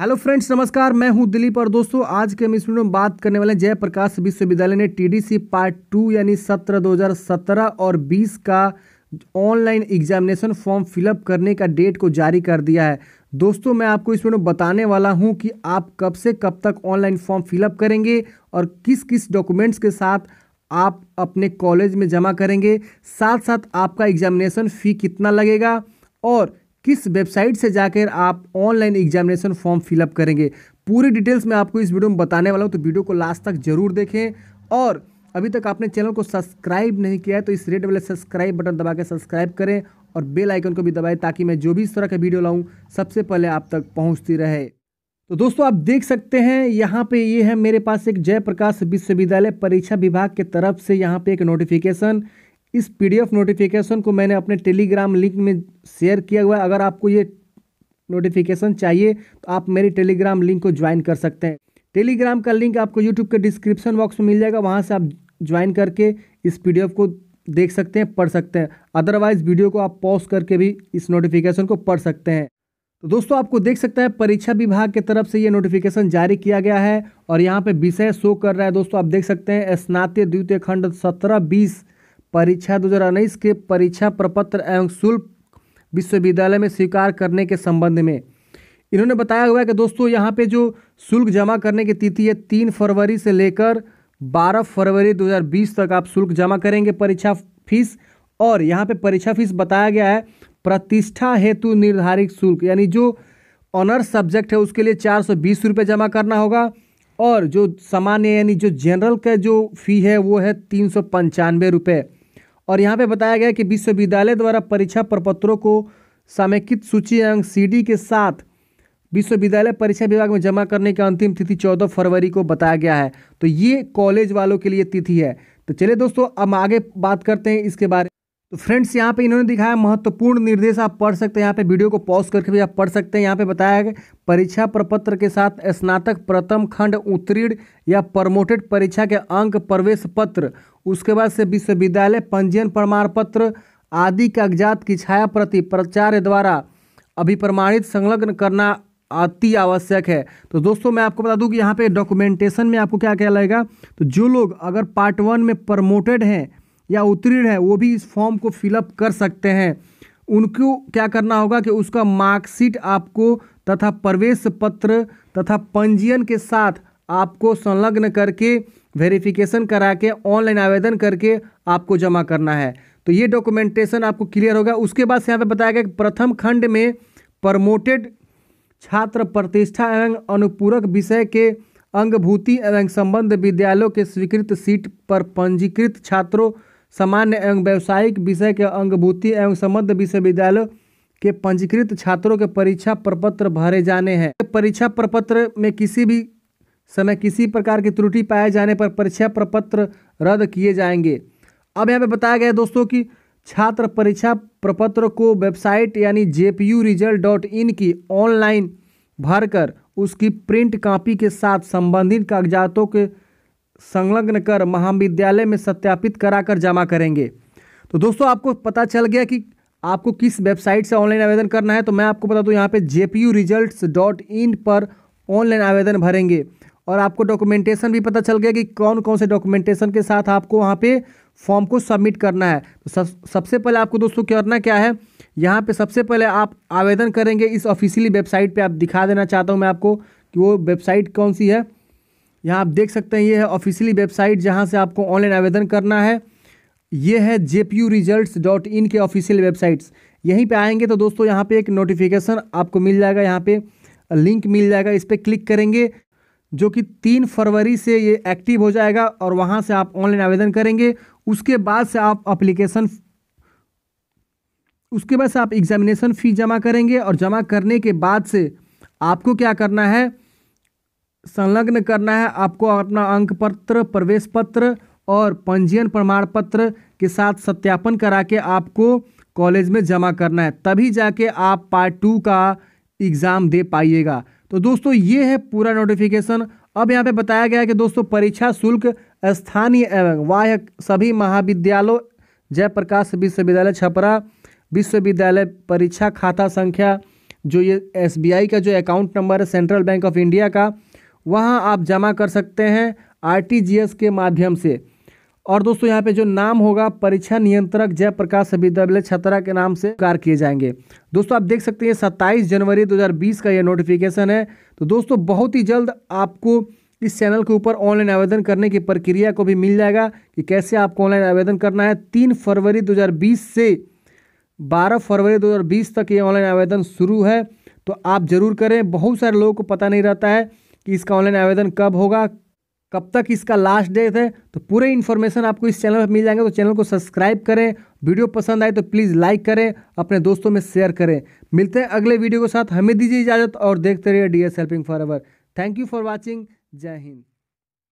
hello friends नमस्कार मैं हूं दिलीप और दोस्तों आज के हम इस वीडियो में बात करने वाले जयप्रकाश विश्वविद्यालय ने टीडीसी पार्ट टू यानी सत्रह 2017 और 20 का ऑनलाइन एग्जामिनेशन फॉर्म फिलअप करने का डेट को जारी कर दिया है दोस्तों मैं आपको इस वीडियो बताने वाला हूं कि आप कब से कब तक ऑनलाइन फॉर्म फिलअप करेंगे और किस किस डॉक्यूमेंट्स के साथ आप अपने कॉलेज में जमा करेंगे साथ साथ आपका एग्जामिनेशन फ़ी कितना लगेगा और किस वेबसाइट से जाकर आप ऑनलाइन एग्जामिनेशन फॉर्म फिलअप करेंगे पूरी डिटेल्स मैं आपको इस वीडियो में बताने वाला हूँ तो वीडियो को लास्ट तक जरूर देखें और अभी तक आपने चैनल को सब्सक्राइब नहीं किया है तो इस रेड वाले सब्सक्राइब बटन दबा के सब्सक्राइब करें और बेल आइकन को भी दबाएं ताकि मैं जो भी इस तरह का वीडियो लाऊं सबसे पहले आप तक पहुंचती रहे तो दोस्तों आप देख सकते हैं यहाँ पे ये है मेरे पास एक जयप्रकाश विश्वविद्यालय परीक्षा विभाग के तरफ से यहाँ पे एक नोटिफिकेशन इस पीडीएफ नोटिफिकेशन को मैंने अपने टेलीग्राम लिंक में शेयर किया हुआ है अगर आपको ये नोटिफिकेशन चाहिए तो आप मेरी टेलीग्राम लिंक को ज्वाइन कर सकते हैं टेलीग्राम का लिंक आपको यूट्यूब के डिस्क्रिप्शन बॉक्स में मिल जाएगा वहाँ से आप ज्वाइन करके इस पी को देख सकते हैं पढ़ सकते हैं अदरवाइज वीडियो को आप पॉज करके भी इस नोटिफिकेशन को पढ़ सकते हैं तो दोस्तों आपको देख सकते हैं परीक्षा विभाग की तरफ से ये नोटिफिकेशन जारी किया गया है और यहाँ पे विषय शो कर रहा है दोस्तों आप देख सकते हैं स्नातक द्वितीय खंड सत्रह बीस परीक्षा दो के परीक्षा प्रपत्र एवं शुल्क विश्वविद्यालय में स्वीकार करने के संबंध में इन्होंने बताया हुआ है कि दोस्तों यहाँ पे जो शुल्क जमा करने की तिथि है तीन फरवरी से लेकर बारह फरवरी 2020 तक आप शुल्क जमा करेंगे परीक्षा फीस और यहाँ पे परीक्षा फीस बताया गया है प्रतिष्ठा हेतु निर्धारित शुल्क यानी जो ऑनर्स सब्जेक्ट है उसके लिए चार सौ बीस रुपये जमा करना होगा और जो सामान्य यानी जो जनरल का जो फी है वो है तीन सौ पंचानवे रुपये और यहाँ पे बताया गया कि विश्वविद्यालय द्वारा परीक्षा प्रपत्रों को समेकित सूची अंक सीडी के साथ विश्वविद्यालय परीक्षा विभाग में जमा करने की अंतिम तिथि चौदह फरवरी को बताया गया है तो ये कॉलेज वालों के लिए तिथि है तो चलिए दोस्तों अब आगे बात करते हैं इसके बारे तो फ्रेंड्स यहाँ पे इन्होंने दिखाया महत्वपूर्ण निर्देश आप पढ़ सकते हैं यहाँ पे वीडियो को पॉज करके भी आप पढ़ सकते हैं यहाँ पे बताया गया परीक्षा प्रपत्र के साथ स्नातक प्रथम खंड उत्तीर्ण या प्रमोटेड परीक्षा के अंक प्रवेश पत्र उसके बाद से विश्वविद्यालय पंजीयन प्रमाण पत्र आदि कागजात की छाया प्रति प्राचार्य द्वारा अभिप्रमाणित संलग्न करना अति आवश्यक है तो दोस्तों मैं आपको बता दूं कि यहाँ पे डॉक्यूमेंटेशन में आपको क्या क्या लगेगा तो जो लोग अगर पार्ट वन में प्रमोटेड हैं या उत्तीर्ण है वो भी इस फॉर्म को फिलअप कर सकते हैं उनको क्या करना होगा कि उसका मार्कशीट आपको तथा प्रवेश पत्र तथा पंजीयन के साथ आपको संलग्न करके वेरिफिकेशन करा के ऑनलाइन आवेदन करके आपको जमा करना है तो ये डॉक्यूमेंटेशन आपको क्लियर होगा उसके बाद यहाँ पे बताया गया कि प्रथम खंड में प्रमोटेड छात्र प्रतिष्ठा एवं अनुपूरक विषय के अंगभूति एवं संबंध विद्यालयों के स्वीकृत सीट पर पंजीकृत छात्रों सामान्य एवं व्यावसायिक विषय के अंगभूति एवं संबद्ध विश्वविद्यालयों के पंजीकृत छात्रों के परीक्षा प्रपत्र भरे जाने हैं परीक्षा प्रपत्र में किसी भी समय किसी प्रकार की त्रुटि पाए जाने पर परीक्षा प्रपत्र रद्द किए जाएंगे अब यहाँ पे बताया गया है दोस्तों कि छात्र परीक्षा प्रपत्र को वेबसाइट यानी J P U result dot in की ऑनलाइन भरकर उसकी प्रिंट कॉपी के साथ संबंधित कागजातों के संलग्न कर महाविद्यालय में सत्यापित कराकर जमा करेंगे तो दोस्तों आपको पता चल गया कि आपको किस वेबसाइट से ऑनलाइन आवेदन करना है तो मैं आपको बता दूं यहाँ पे जे पर ऑनलाइन आवेदन भरेंगे और आपको डॉक्यूमेंटेशन भी पता चल गया कि कौन कौन से डॉक्यूमेंटेशन के साथ आपको वहाँ पे फॉर्म को सबमिट करना है तो सब सबसे पहले आपको दोस्तों करना क्या है यहाँ पे सबसे पहले आप आवेदन करेंगे इस ऑफिशियली वेबसाइट पे आप दिखा देना चाहता हूँ मैं आपको कि वो वेबसाइट कौन सी है यहाँ आप देख सकते हैं ये है ऑफिशियली वेबसाइट जहाँ से आपको ऑनलाइन आवेदन करना है ये है जे के ऑफिशियल वेबसाइट्स यहीं पे आएंगे तो दोस्तों यहाँ पे एक नोटिफिकेशन आपको मिल जाएगा यहाँ पे लिंक मिल जाएगा इस पर क्लिक करेंगे जो कि तीन फरवरी से ये एक्टिव हो जाएगा और वहाँ से आप ऑनलाइन आवेदन करेंगे उसके बाद से आप अप्लीकेशन उसके बाद से आप एग्जामिनेशन फ़ीस जमा करेंगे और जमा करने के बाद से आपको क्या करना है संलग्न करना है आपको अपना अंक पत्र प्रवेश पत्र और पंजीयन प्रमाण पत्र के साथ सत्यापन करा के आपको कॉलेज में जमा करना है तभी जाके आप पार्ट टू का एग्ज़ाम दे पाइएगा तो दोस्तों ये है पूरा नोटिफिकेशन अब यहाँ पे बताया गया है कि दोस्तों परीक्षा शुल्क स्थानीय एवं वाह्य सभी महाविद्यालयों जयप्रकाश विश्वविद्यालय छपरा विश्वविद्यालय परीक्षा खाता संख्या जो ये एसबीआई का जो अकाउंट नंबर है सेंट्रल बैंक ऑफ इंडिया का वहाँ आप जमा कर सकते हैं आरटीजीएस के माध्यम से और दोस्तों यहाँ पे जो नाम होगा परीक्षा नियंत्रक जयप्रकाश विद्यालय छतरा के नाम से कार्य किए जाएंगे दोस्तों आप देख सकते हैं सत्ताईस जनवरी 2020 का यह नोटिफिकेशन है तो दोस्तों बहुत ही जल्द आपको इस चैनल के ऊपर ऑनलाइन आवेदन करने की प्रक्रिया को भी मिल जाएगा कि कैसे आपको ऑनलाइन आवेदन करना है तीन फरवरी दो से बारह फरवरी दो तक ये ऑनलाइन आवेदन शुरू है तो आप ज़रूर करें बहुत सारे लोगों को पता नहीं रहता है कि इसका ऑनलाइन आवेदन कब होगा कब तक इसका लास्ट डेट है तो पूरे इन्फॉर्मेशन आपको इस चैनल पर मिल जाएंगे तो चैनल को सब्सक्राइब करें वीडियो पसंद आए तो प्लीज़ लाइक करें अपने दोस्तों में शेयर करें मिलते हैं अगले वीडियो के साथ हमें दीजिए इजाज़त और देखते रहिए D S helping for ever thank you for watching जय हिंद